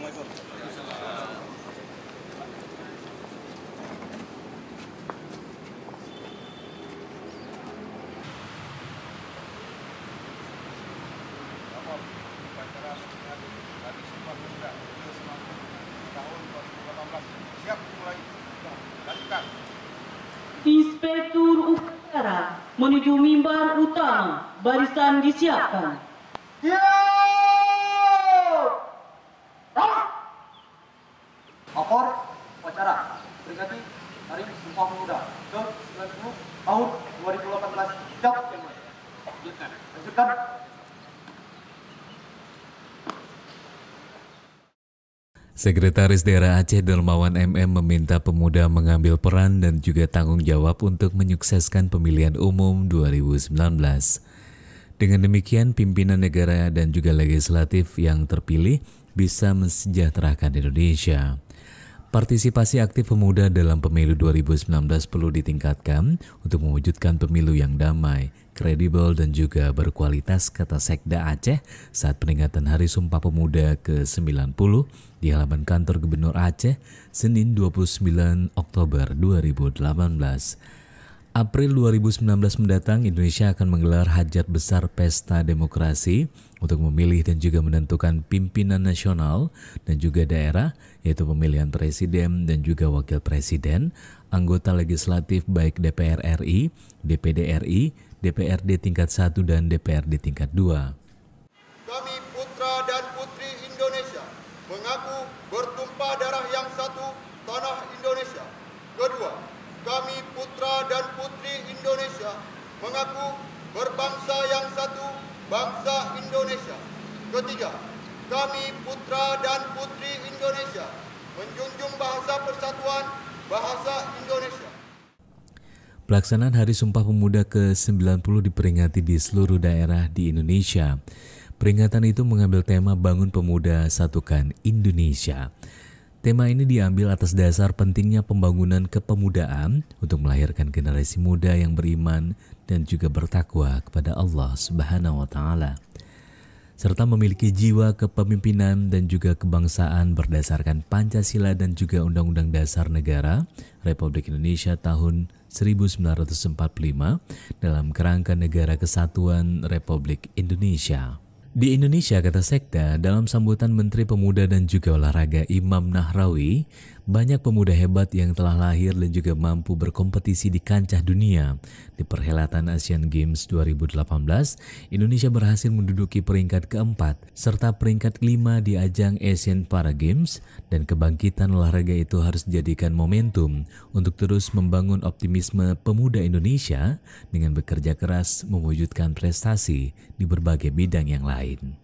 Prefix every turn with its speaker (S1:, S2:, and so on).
S1: Inspektur Utara menuju mimbar utama barisan disiapkan. Yeah! lapor Wacara Peringati Hari Sumpah Pemuda ke 90 tahun 2018 Siap yang Lanjutkan Sekretaris Daerah Aceh Dermawan MM meminta pemuda mengambil peran dan juga tanggung jawab untuk menyukseskan pemilihan umum 2019. Dengan demikian, pimpinan negara dan juga legislatif yang terpilih bisa mensejahterakan Indonesia. Partisipasi aktif pemuda dalam pemilu 2019 perlu ditingkatkan untuk mewujudkan pemilu yang damai, kredibel dan juga berkualitas kata Sekda Aceh saat peringatan Hari Sumpah Pemuda ke-90 di halaman kantor Gubernur Aceh Senin 29 Oktober 2018. April 2019 mendatang, Indonesia akan menggelar hajat besar pesta demokrasi untuk memilih dan juga menentukan pimpinan nasional dan juga daerah, yaitu pemilihan presiden dan juga wakil presiden, anggota legislatif baik DPR RI, DPD RI, DPRD tingkat 1 dan DPRD tingkat 2. Kami putra dan putri Indonesia mengaku bertumpah darah yang satu, tanah Indonesia. Kedua, kami putra dan putri Indonesia mengaku berbangsa yang satu, bangsa Indonesia. Ketiga, kami putra dan putri Indonesia menjunjung bahasa persatuan bahasa Indonesia. Pelaksanaan Hari Sumpah Pemuda ke-90 diperingati di seluruh daerah di Indonesia. Peringatan itu mengambil tema Bangun Pemuda Satukan Indonesia. Tema ini diambil atas dasar pentingnya pembangunan kepemudaan untuk melahirkan generasi muda yang beriman dan juga bertakwa kepada Allah Subhanahu wa taala serta memiliki jiwa kepemimpinan dan juga kebangsaan berdasarkan Pancasila dan juga Undang-Undang Dasar Negara Republik Indonesia tahun 1945 dalam kerangka Negara Kesatuan Republik Indonesia. Di Indonesia, kata Sekda, dalam sambutan Menteri Pemuda dan juga Olahraga Imam Nahrawi, banyak pemuda hebat yang telah lahir dan juga mampu berkompetisi di kancah dunia. Di perhelatan Asian Games 2018, Indonesia berhasil menduduki peringkat keempat serta peringkat kelima di ajang Asian Para Games dan kebangkitan olahraga itu harus dijadikan momentum untuk terus membangun optimisme pemuda Indonesia dengan bekerja keras mewujudkan prestasi di berbagai bidang yang lain.